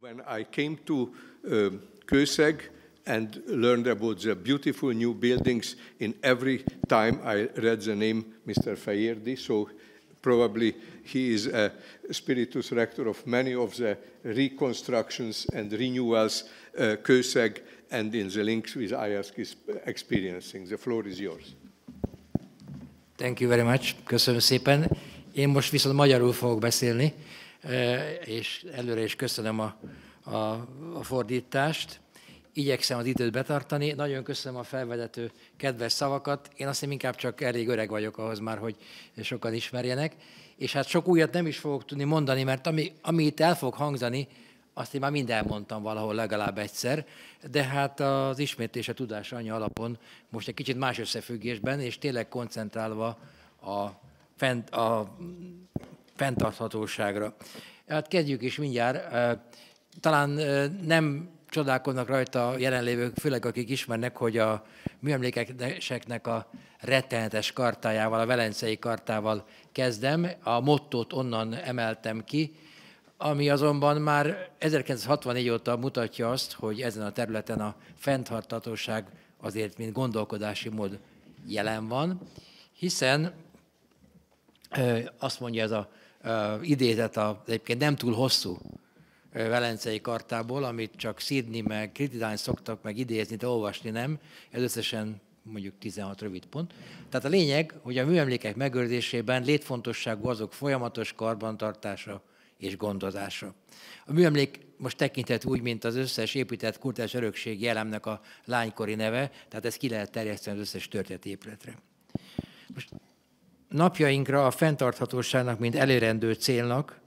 When I came to um, Köseg and learned about the beautiful new buildings, in every time I read the name Mr. Fayerdi, so probably he is a spiritus rector of many of the reconstructions and renewals uh, Köseg and in the links with IASC is experiencing. The floor is yours. Thank you very much. Köszönöm szépen. Én most viszont magyarul fogok beszélni. és előre is köszönöm a, a, a fordítást. Igyekszem az időt betartani. Nagyon köszönöm a felvedető kedves szavakat. Én azt hiszem inkább csak elég öreg vagyok ahhoz már, hogy sokan ismerjenek. És hát sok újat nem is fogok tudni mondani, mert ami, ami itt el fog hangzani, azt én már mind elmondtam valahol legalább egyszer, de hát az ismétlés a tudás anya alapon most egy kicsit más összefüggésben, és tényleg koncentrálva a, fent, a fenntarthatóságra. Hát kezdjük is mindjárt. Talán nem csodálkoznak rajta a jelenlévők, főleg akik ismernek, hogy a műemlékeseknek a rettenetes kartájával, a velencei kartával kezdem. A mottót onnan emeltem ki, ami azonban már 1964 óta mutatja azt, hogy ezen a területen a fenntarthatóság azért, mint gondolkodási mód jelen van, hiszen azt mondja ez a idézet a, egyébként nem túl hosszú Velencei kartából, amit csak szídni, meg kritizálni szoktak, meg idézni, de olvasni nem. Ez összesen mondjuk 16 rövid pont. Tehát a lényeg, hogy a műemlékek megőrzésében létfontosságú azok folyamatos karbantartása és gondozása. A műemlék most tekintett úgy, mint az összes épített kultás örökség jelemnek a lánykori neve, tehát ezt ki lehet terjeszteni az összes történeti épületre. Most napjainkra a fenntarthatóságnak, mint elérendő célnak,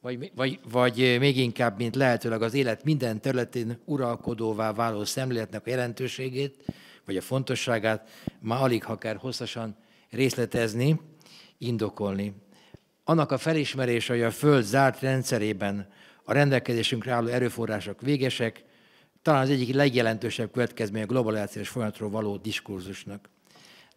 vagy, vagy, vagy még inkább, mint lehetőleg az élet minden területén uralkodóvá váló szemléletnek a jelentőségét, vagy a fontosságát már alig, ha akár hosszasan részletezni, indokolni. Annak a felismerése, hogy a Föld zárt rendszerében a rendelkezésünkre álló erőforrások végesek, talán az egyik legjelentősebb következmény a globalizációs folyamatról való diskurzusnak.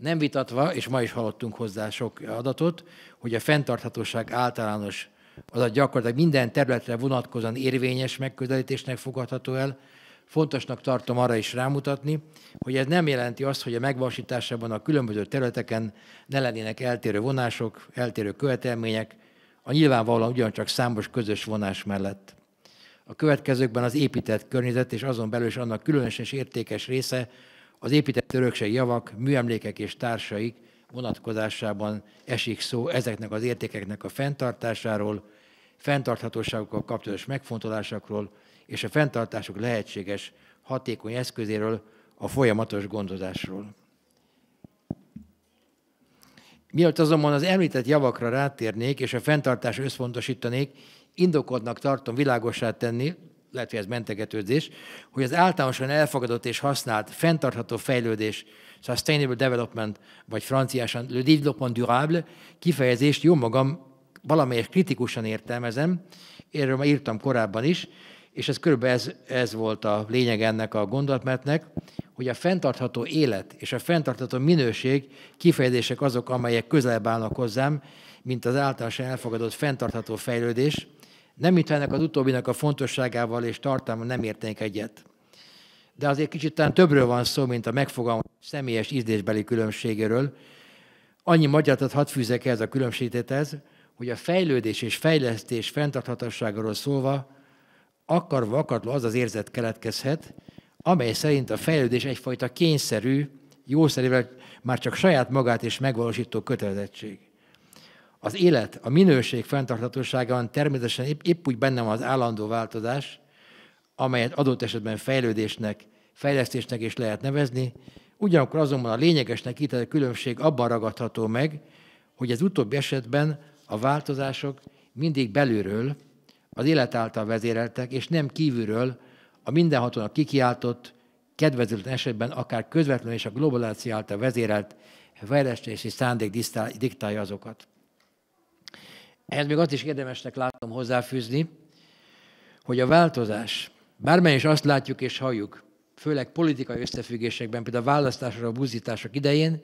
Nem vitatva, és ma is hallottunk hozzá sok adatot, hogy a fenntarthatóság általános az a gyakorlatilag minden területre vonatkozóan érvényes megközelítésnek fogadható el, Fontosnak tartom arra is rámutatni, hogy ez nem jelenti azt, hogy a megvalósításában a különböző területeken ne lennének eltérő vonások, eltérő követelmények, a nyilvánvalóan ugyancsak számos közös vonás mellett. A következőkben az épített környezet és azon belül is annak különösen és értékes része az épített örökség javak, műemlékek és társaik vonatkozásában esik szó ezeknek az értékeknek a fenntartásáról, fenntarthatóságokkal kapcsolatos megfontolásokról és a fenntartások lehetséges hatékony eszközéről, a folyamatos gondozásról. Mielőtt azonban az említett javakra rátérnék és a fenntartás összpontosítanék, indokodnak tartom világosát tenni, lehet, hogy ez mentegetődés, hogy az általánosan elfogadott és használt fenntartható fejlődés, Sustainable Development, vagy franciásan Le Développement Durable kifejezést jó magam valamelyest kritikusan értelmezem, erről már írtam korábban is, és ez körülbelül ez, ez volt a lényeg ennek a gondolatmetnek, hogy a fenntartható élet és a fenntartható minőség kifejezések azok, amelyek közelebb állnak hozzám, mint az általánosan elfogadott fenntartható fejlődés, nem itt ennek az utóbbinak a fontosságával és tartalma nem értenék egyet. De azért kicsit talán többről van szó, mint a megfogalmazott személyes ízlésbeli különbségéről. Annyi magyarázatot hadd fűzek ez a ez, hogy a fejlődés és fejlesztés fenntarthatóságáról szólva akarva akaratlan az az érzet keletkezhet, amely szerint a fejlődés egyfajta kényszerű, jószerűvel már csak saját magát is megvalósító kötelezettség. Az élet, a minőség fenntarthatóságában természetesen épp, épp úgy benne van az állandó változás, amelyet adott esetben fejlődésnek, fejlesztésnek is lehet nevezni, ugyanakkor azonban a lényegesnek itt a különbség abban ragadható meg, hogy az utóbbi esetben a változások mindig belülről, az élet által vezéreltek, és nem kívülről a mindenhatónak kikiáltott, kedvezőtlen esetben akár közvetlenül és a globalizáció által vezérelt fejlesztési szándék diktálja azokat. Ehhez még azt is érdemesnek látom hozzáfűzni, hogy a változás, bármely is azt látjuk és halljuk, főleg politikai összefüggésekben, például a választásra, a buzítások idején,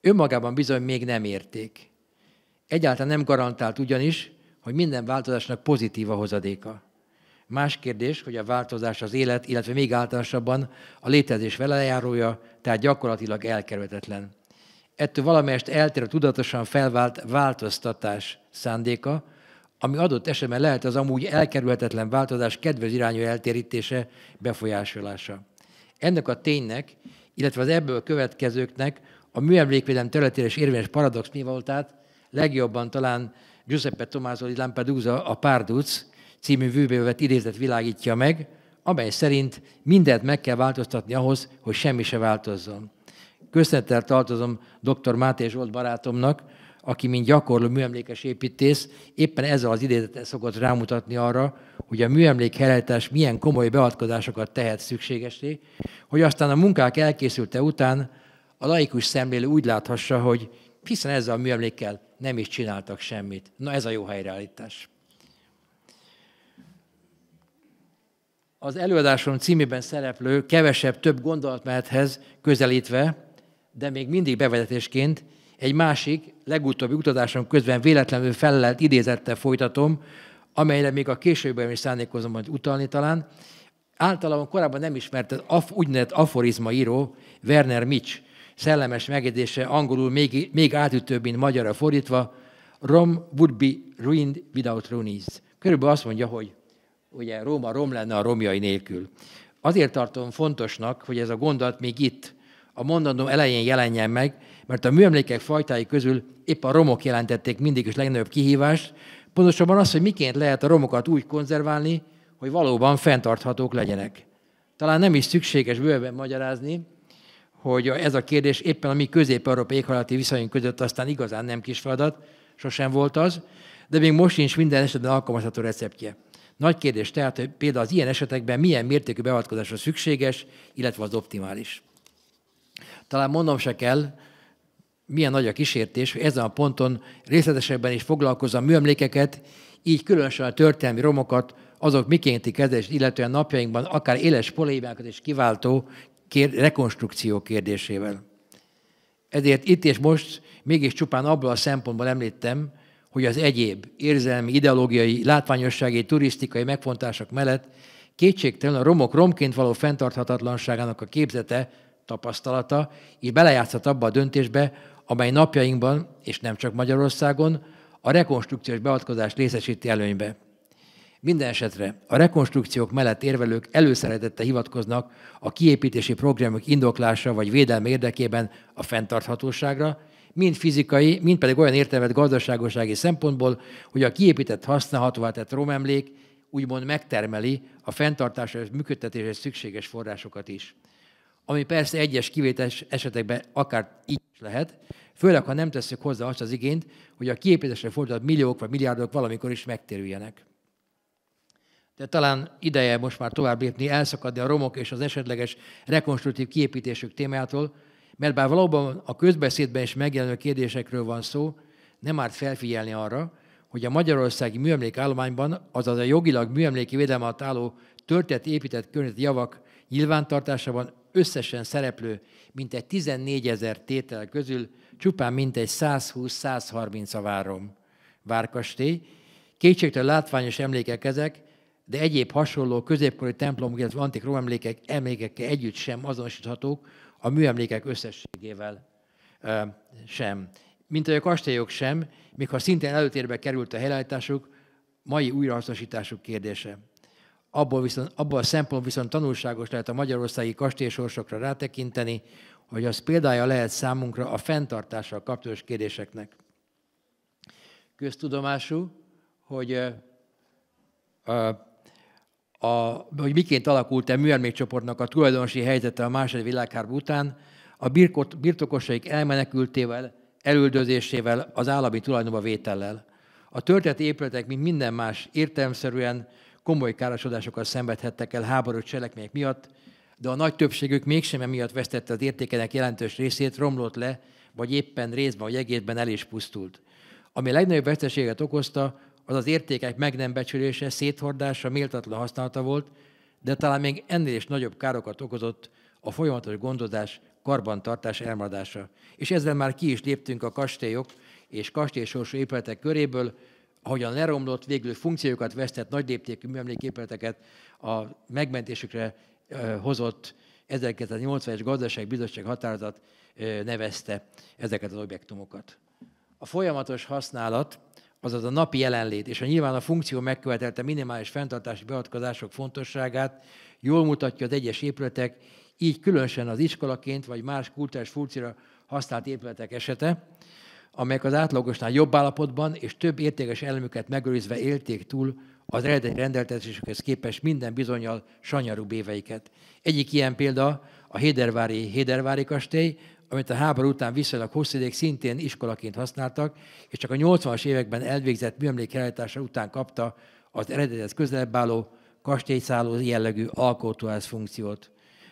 önmagában bizony még nem érték. Egyáltalán nem garantált ugyanis, hogy minden változásnak pozitív a hozadéka. Más kérdés, hogy a változás az élet, illetve még általánosabban a létezés velejárója, tehát gyakorlatilag elkerülhetetlen. Ettől valamelyest eltér a tudatosan felvált változtatás szándéka, ami adott esetben lehet az amúgy elkerülhetetlen változás kedvez irányú eltérítése, befolyásolása. Ennek a ténynek, illetve az ebből következőknek a műemlékvédelem területére is érvényes paradox mi voltát legjobban talán Giuseppe Tommaso di Lampedusa a Párduc című vűbővet idézet világítja meg, amely szerint mindent meg kell változtatni ahhoz, hogy semmi se változzon. Köszönettel tartozom dr. Máté Zsolt barátomnak, aki mint gyakorló műemlékes építész, éppen ezzel az idézetet szokott rámutatni arra, hogy a műemlék helyettes milyen komoly beadkozásokat tehet szükségesé, hogy aztán a munkák elkészülte után a laikus szemlélő úgy láthassa, hogy hiszen ezzel a műemlékkel nem is csináltak semmit. Na ez a jó helyreállítás. Az előadásom címében szereplő kevesebb több gondolatmenethez közelítve de még mindig bevezetésként egy másik, legutóbbi utazásom közben véletlenül fellelt idézettel folytatom, amelyre még a későbben is szándékozom majd utalni talán. Általában korábban nem ismert az af, úgynevezett aforizma író Werner Mitch szellemes megjegyzése angolul még, még átütőbb, mint magyarra fordítva, Rome would be ruined without ruins". Körülbelül azt mondja, hogy ugye Róma rom lenne a romjai nélkül. Azért tartom fontosnak, hogy ez a gondolat még itt a mondandó elején jelenjen meg, mert a műemlékek fajtái közül épp a romok jelentették mindig is legnagyobb kihívást, pontosabban az, hogy miként lehet a romokat úgy konzerválni, hogy valóban fenntarthatók legyenek. Talán nem is szükséges bőven magyarázni, hogy ez a kérdés éppen a mi közép-európai éghajlati viszonyunk között aztán igazán nem kis feladat, sosem volt az, de még most sincs minden esetben alkalmazható receptje. Nagy kérdés tehát, hogy például az ilyen esetekben milyen mértékű beavatkozásra szükséges, illetve az optimális. Talán mondom se kell, milyen nagy a kísértés, hogy ezen a ponton részletesebben is foglalkozza a műemlékeket, így különösen a történelmi romokat, azok mikénti kezdést, illetően napjainkban akár éles polémákat is kiváltó kér, rekonstrukció kérdésével. Ezért itt és most mégis csupán abból a szempontból említem, hogy az egyéb érzelmi, ideológiai, látványossági, turisztikai megfontások mellett kétségtelen a romok romként való fenntarthatatlanságának a képzete tapasztalata, és belejátszhat abba a döntésbe, amely napjainkban, és nem csak Magyarországon, a rekonstrukciós beavatkozást részesíti előnybe. Minden esetre a rekonstrukciók mellett érvelők előszeretettel hivatkoznak a kiépítési programok indoklása vagy védelme érdekében a fenntarthatóságra, mind fizikai, mind pedig olyan értelmet gazdaságosági szempontból, hogy a kiépített használhatóvá tett romemlék úgymond megtermeli a fenntartásra és működtetéshez szükséges forrásokat is ami persze egyes kivételes esetekben akár így is lehet, főleg ha nem tesszük hozzá azt az igényt, hogy a kiépítésre fordított milliók vagy milliárdok valamikor is megtérüljenek. De talán ideje most már tovább lépni, elszakadni a romok és az esetleges rekonstruktív kiépítésük témától, mert bár valóban a közbeszédben is megjelenő kérdésekről van szó, nem árt felfigyelni arra, hogy a magyarországi műemlékállományban, azaz a jogilag műemléki védelem alatt álló történet épített környezeti javak nyilvántartásában összesen szereplő mintegy 14 ezer tétel közül csupán mintegy 120-130 a várom várkastély. Kétségtelen látványos emlékek ezek, de egyéb hasonló középkori templomok, illetve antik rómemlékek emlékekkel együtt sem azonosíthatók a műemlékek összességével ö, sem. Mint a kastélyok sem, mikor szintén előtérbe került a helyállításuk, mai újrahasznosításuk kérdése abból, viszont, abból a szempontból viszont tanulságos lehet a magyarországi kastélysorsokra rátekinteni, hogy az példája lehet számunkra a fenntartással kapcsolatos kérdéseknek. Köztudomású, hogy, a, a, hogy miként alakult a műemlékcsoportnak a tulajdonosi helyzete a második világháború után, a birkot, birtokosaik elmenekültével, elüldözésével, az állami tulajdonba vétellel. A történeti épületek, mint minden más, értelmszerűen komoly károsodásokkal szenvedhettek el háborús cselekmények miatt, de a nagy többségük mégsem emiatt vesztette az értékenek jelentős részét, romlott le, vagy éppen részben vagy egészben el is pusztult. Ami a legnagyobb veszteséget okozta, az az értékek meg nem becsülése, széthordása, méltatlan használata volt, de talán még ennél is nagyobb károkat okozott a folyamatos gondozás, karbantartás elmaradása. És ezzel már ki is léptünk a kastélyok és kastélysorsú épületek köréből, ahogyan leromlott, végül funkciókat vesztett léptékű műemléképületeket a megmentésükre hozott 1980-es bizottság határozat nevezte ezeket az objektumokat. A folyamatos használat, azaz a napi jelenlét és a nyilván a funkció megkövetelte minimális fenntartási beadkozások fontosságát jól mutatja az egyes épületek, így különösen az iskolaként vagy más kultúrás funkcióra használt épületek esete, amelyek az átlagosnál jobb állapotban és több értékes elemüket megőrizve élték túl az eredeti rendeltetésükhez képest minden bizonyal sanyarú béveiket. Egyik ilyen példa a Hédervári Hédervári kastély, amit a háború után viszonylag hosszú ideig szintén iskolaként használtak, és csak a 80-as években elvégzett műemlékhelyetása után kapta az eredetet közelebb álló kastélyszálló jellegű alkotóház funkciót.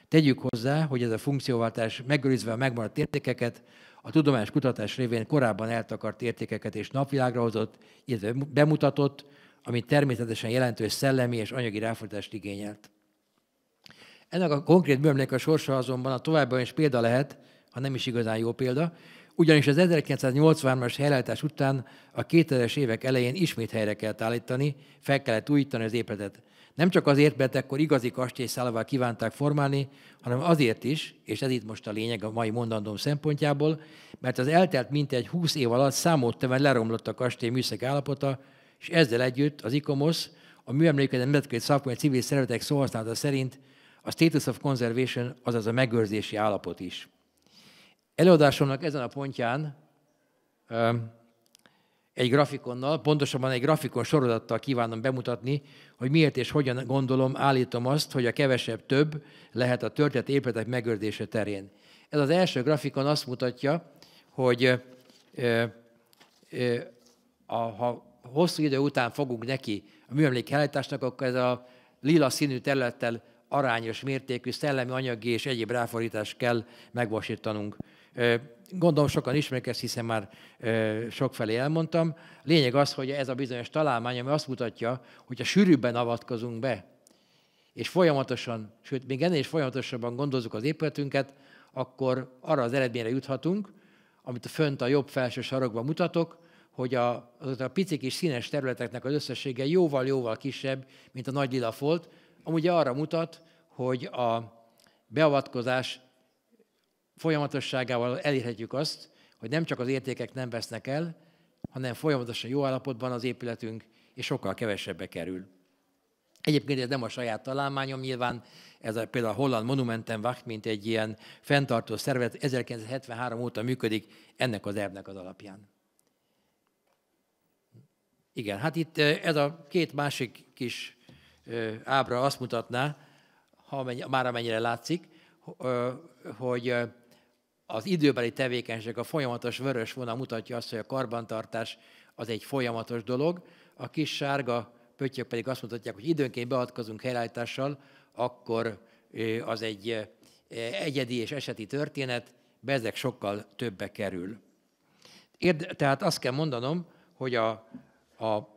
Tegyük hozzá, hogy ez a funkcióváltás megőrizve a megmaradt értékeket, a tudományos kutatás révén korábban eltakart értékeket és napvilágra hozott, illetve bemutatott, ami természetesen jelentős szellemi és anyagi ráfordítást igényelt. Ennek a konkrét bőmnek a sorsa azonban a továbbiban is példa lehet, ha nem is igazán jó példa, ugyanis az 1983-as helyreállítás után a 2000-es évek elején ismét helyre kellett állítani, fel kellett újítani az épületet. Nem csak azért, mert ekkor igazi kastélyszállavá kívánták formálni, hanem azért is, és ez itt most a lényeg a mai mondandóm szempontjából, mert az eltelt mintegy 20 év alatt számottevően leromlott a kastély műszaki állapota, és ezzel együtt az ICOMOS, a műemlékezet nemzetközi szakmai civil szervezetek szóhasználata szerint a status of conservation, azaz a megőrzési állapot is. Előadásomnak ezen a pontján egy grafikonnal, pontosabban egy grafikon sorozattal kívánom bemutatni, hogy miért és hogyan gondolom, állítom azt, hogy a kevesebb több lehet a történet épületek megőrzése terén. Ez az első grafikon azt mutatja, hogy e, e, a, ha hosszú idő után fogunk neki a műemlék helytásnak, akkor ez a lila színű területtel arányos mértékű szellemi anyagi és egyéb ráforítás kell megvasítanunk gondolom sokan ismerik ezt, hiszen már ö, sokfelé elmondtam. Lényeg az, hogy ez a bizonyos találmány, ami azt mutatja, hogyha sűrűbben avatkozunk be, és folyamatosan, sőt, még ennél is folyamatosabban gondozzuk az épületünket, akkor arra az eredményre juthatunk, amit a fönt a jobb felső sarokban mutatok, hogy a, az a pici kis színes területeknek az összessége jóval-jóval kisebb, mint a nagy lila folt, amúgy arra mutat, hogy a beavatkozás folyamatosságával elérhetjük azt, hogy nem csak az értékek nem vesznek el, hanem folyamatosan jó állapotban az épületünk, és sokkal kevesebbe kerül. Egyébként ez nem a saját találmányom, nyilván ez a, például a Holland Wacht, mint egy ilyen fenntartó szervezet, 1973 óta működik ennek az ervnek az alapján. Igen, hát itt ez a két másik kis ábra azt mutatná, ha már amennyire látszik, hogy az időbeli tevékenység, a folyamatos vörös vonal mutatja azt, hogy a karbantartás az egy folyamatos dolog, a kis sárga pöttyök pedig azt mutatják, hogy időnként beadkozunk helyreállítással, akkor az egy egyedi és eseti történet, be ezek sokkal többe kerül. Érde, tehát azt kell mondanom, hogy a, a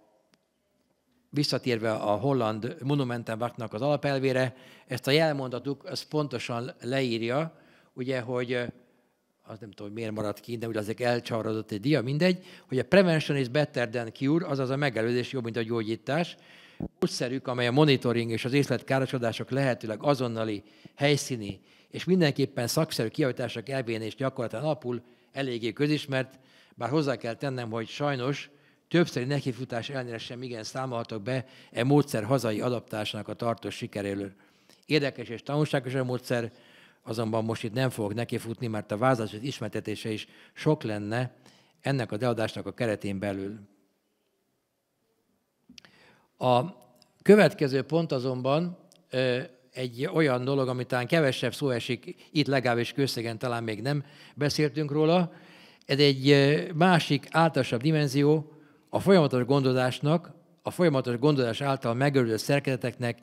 visszatérve a holland monumentenbaknak az alapelvére, ezt a jelmondatuk, ez pontosan leírja, ugye, hogy az nem tudom, hogy miért maradt ki, de ugye azért elcsavarodott egy dia, mindegy, hogy a prevention is better than cure, azaz a megelőzés jobb, mint a gyógyítás, módszerük, amely a monitoring és az észletkárosodások lehetőleg azonnali, helyszíni és mindenképpen szakszerű kiavítások elvén és gyakorlatilag alapul eléggé közismert, bár hozzá kell tennem, hogy sajnos többszöri nekifutás ellenére sem igen számolhatok be e módszer hazai adaptásának a tartós sikeréről. Érdekes és tanulságos a módszer, azonban most itt nem fogok nekifutni, mert a vázlás ismertetése is sok lenne ennek a deadásnak a keretén belül. A következő pont azonban egy olyan dolog, amit talán kevesebb szó esik, itt legalábbis közszegen talán még nem beszéltünk róla. Ez egy másik általánosabb dimenzió a folyamatos gondozásnak, a folyamatos gondozás által megőrzött szerkezeteknek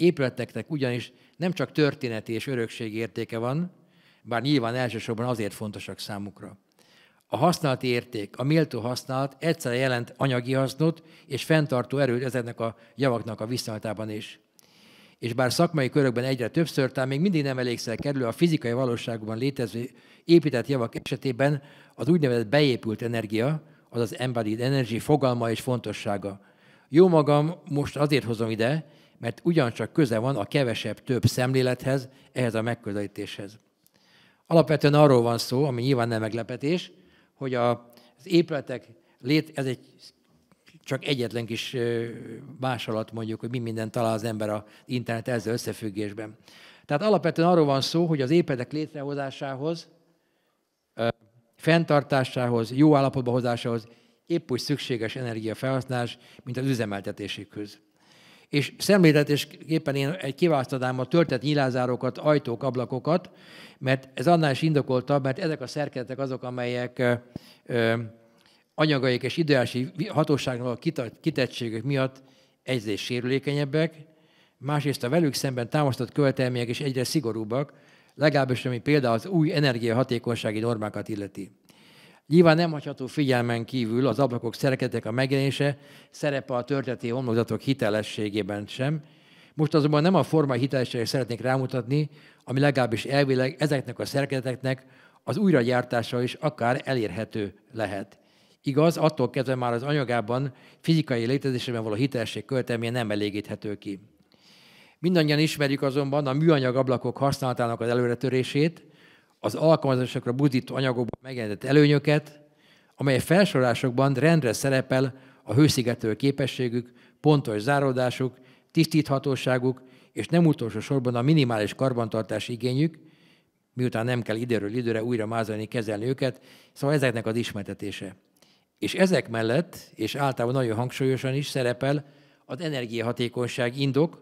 épületeknek ugyanis nem csak történeti és örökségi értéke van, bár nyilván elsősorban azért fontosak számukra. A használati érték, a méltó használat egyszerre jelent anyagi hasznot és fenntartó erőt ezeknek a javaknak a viszonylatában is. És bár szakmai körökben egyre többször, talán még mindig nem elégszer kerül a fizikai valóságban létező épített javak esetében az úgynevezett beépült energia, azaz embodied energy fogalma és fontossága. Jó magam most azért hozom ide, mert ugyancsak köze van a kevesebb több szemlélethez, ehhez a megközelítéshez. Alapvetően arról van szó, ami nyilván nem meglepetés, hogy a, az épületek lét, ez egy csak egyetlen kis másolat mondjuk, hogy mi minden talál az ember az internet ezzel összefüggésben. Tehát alapvetően arról van szó, hogy az épületek létrehozásához, fenntartásához, jó állapotba hozásához épp úgy szükséges energiafelhasználás, mint az üzemeltetésékhöz és szemléletésképpen én egy kiválasztanám a töltett nyilázárokat, ajtók, ablakokat, mert ez annál is indokoltabb, mert ezek a szerkezetek azok, amelyek ö, anyagaik és időjárási hatóságnak a kitettségük miatt egyrészt sérülékenyebbek, másrészt a velük szemben támasztott követelmények is egyre szigorúbbak, legalábbis ami például az új energiahatékonysági normákat illeti. Nyilván nem hagyható figyelmen kívül az ablakok szerkezetek a megjelenése, szerepe a történeti homlokzatok hitelességében sem. Most azonban nem a forma hitelességre szeretnék rámutatni, ami legalábbis elvileg ezeknek a szerkezeteknek az újragyártása is akár elérhető lehet. Igaz, attól kezdve már az anyagában, fizikai létezésében való hitelesség költeménye nem elégíthető ki. Mindannyian ismerjük azonban a műanyag ablakok használatának az előretörését, az alkalmazásokra buzdító anyagokban megjelentett előnyöket, amely felsorolásokban rendre szerepel a hőszigetelő képességük, pontos záródásuk, tisztíthatóságuk és nem utolsó sorban a minimális karbantartási igényük, miután nem kell időről időre újra mázolni, kezelni őket, szóval ezeknek az ismertetése. És ezek mellett, és általában nagyon hangsúlyosan is szerepel az energiahatékonyság indok,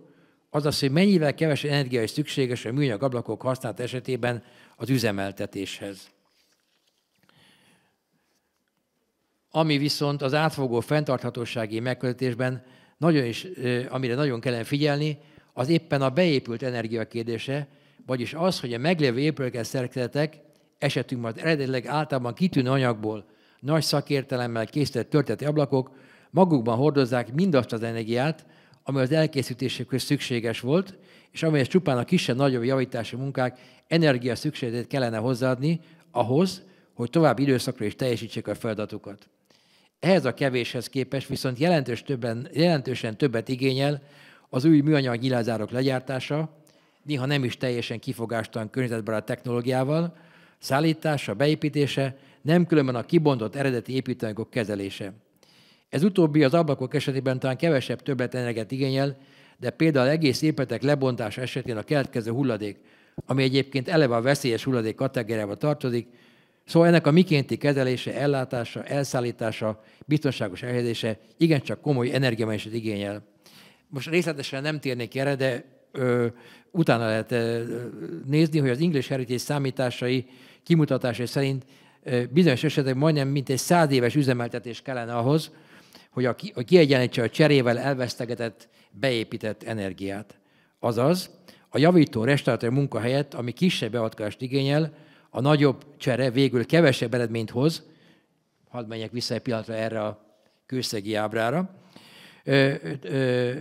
azaz, hogy mennyivel kevesebb energia is szükséges a műanyag ablakok használat esetében az üzemeltetéshez. Ami viszont az átfogó fenntarthatósági megközelítésben nagyon is, amire nagyon kellene figyelni, az éppen a beépült energia kérdése, vagyis az, hogy a meglévő épületek szerkezetek, esetünk az eredetileg általában kitűnő anyagból, nagy szakértelemmel készített történeti ablakok magukban hordozzák mindazt az energiát, ami az elkészítésékhöz szükséges volt, és amelyhez csupán a kisebb-nagyobb javítási munkák energia szükségletét kellene hozzáadni ahhoz, hogy további időszakra is teljesítsék a feladatukat. Ehhez a kevéshez képest viszont jelentős többen, jelentősen többet igényel az új műanyag nyilázárok legyártása, néha nem is teljesen kifogástalan környezetbarát technológiával, szállítása, beépítése, nem különben a kibontott eredeti építőanyagok kezelése. Ez utóbbi az ablakok esetében talán kevesebb többletenergiát igényel, de például egész épületek lebontása esetén a keletkező hulladék, ami egyébként eleve a veszélyes hulladék kategóriába tartozik, szóval ennek a mikénti kezelése, ellátása, elszállítása, biztonságos elhelyezése igencsak komoly energiamennyiség igényel. Most részletesen nem térnék erre, de ö, utána lehet ö, nézni, hogy az English Heritage számításai kimutatásai szerint ö, bizonyos esetekben majdnem mint egy száz éves üzemeltetés kellene ahhoz, hogy a, ki, a kiegyenlítse a cserével elvesztegetett, beépített energiát. Azaz, a javító restauratőr munka helyett, ami kisebb beadkást igényel, a nagyobb csere végül kevesebb eredményt hoz, hadd menjek vissza egy pillanatra erre a kőszegi ábrára, ö, ö,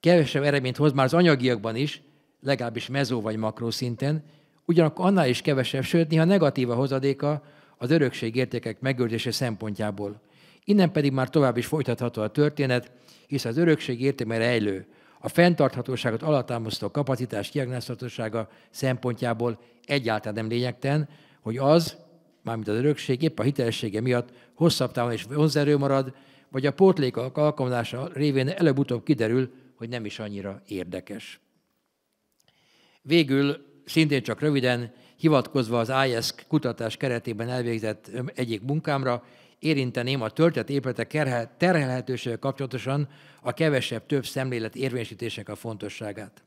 kevesebb eredményt hoz már az anyagiakban is, legalábbis mezó vagy makró szinten, ugyanakkor annál is kevesebb, sőt, néha negatív a hozadéka az örökségértékek megőrzése szempontjából. Innen pedig már tovább is folytatható a történet, hisz az örökség értéme rejlő, a fenntarthatóságot alátámasztó kapacitás kiaknázhatósága szempontjából egyáltalán nem lényegtelen, hogy az, mármint az örökség, épp a hitelessége miatt hosszabb távon is vonzerő marad, vagy a pótlékok alkalmazása révén előbb-utóbb kiderül, hogy nem is annyira érdekes. Végül, szintén csak röviden, hivatkozva az IS kutatás keretében elvégzett egyik munkámra, érinteném a töltött épületek terhelhetősége kapcsolatosan a kevesebb több szemlélet érvényesítésének a fontosságát.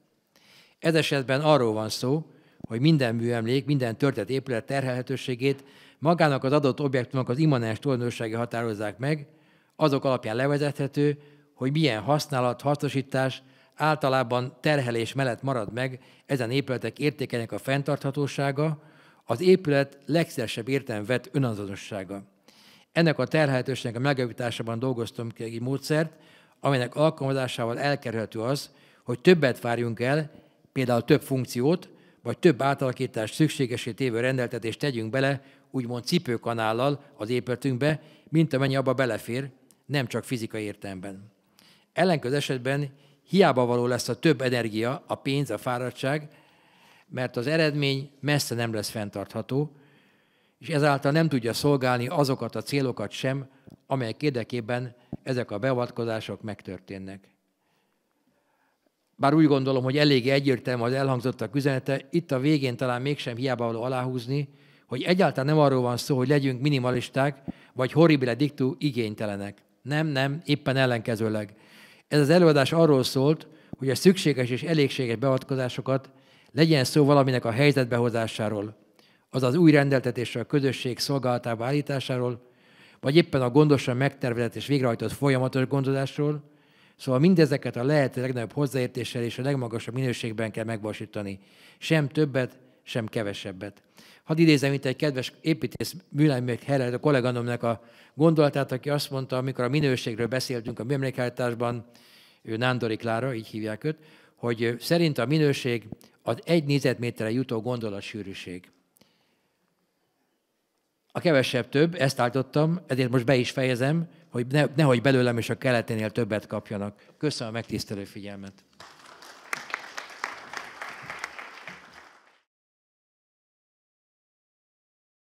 Ez esetben arról van szó, hogy minden műemlék, minden töltött épület terhelhetőségét magának az adott objektumnak az immanens tulajdonsági határozzák meg, azok alapján levezethető, hogy milyen használat, hasznosítás általában terhelés mellett marad meg ezen épületek értékenek a fenntarthatósága, az épület legszeresebb értelem vett önazonossága. Ennek a terhelhetőségnek a megjavításában dolgoztam ki egy módszert, amelynek alkalmazásával elkerülhető az, hogy többet várjunk el, például több funkciót, vagy több átalakítást szükségesé tévő rendeltetést tegyünk bele, úgymond cipőkanállal az épületünkbe, mint amennyi abba belefér, nem csak fizikai értelemben. Ellenköz esetben hiába való lesz a több energia, a pénz, a fáradtság, mert az eredmény messze nem lesz fenntartható, és ezáltal nem tudja szolgálni azokat a célokat sem, amelyek érdekében ezek a beavatkozások megtörténnek. Bár úgy gondolom, hogy eléggé egyértelmű az elhangzottak üzenete, itt a végén talán mégsem hiába való aláhúzni, hogy egyáltalán nem arról van szó, hogy legyünk minimalisták, vagy horribile diktú igénytelenek. Nem, nem, éppen ellenkezőleg. Ez az előadás arról szólt, hogy a szükséges és elégséges beavatkozásokat legyen szó valaminek a helyzetbehozásáról, azaz új rendeltetésre a közösség szolgálatába állításáról, vagy éppen a gondosan megtervezett és végrehajtott folyamatos gondozásról, szóval mindezeket a lehető legnagyobb hozzáértéssel és a legmagasabb minőségben kell megvalósítani. Sem többet, sem kevesebbet. Hadd idézem itt egy kedves építész Müller Heller, a kolléganomnak a gondolatát, aki azt mondta, amikor a minőségről beszéltünk a műemlékállításban, ő Nándori Klára, így hívják őt, hogy szerint a minőség az egy négyzetméterre jutó gondolatsűrűség. A kevesebb több, ezt álltottam, ezért most be is fejezem, hogy ne, nehogy belőlem és a keleténél többet kapjanak. Köszönöm a megtisztelő figyelmet.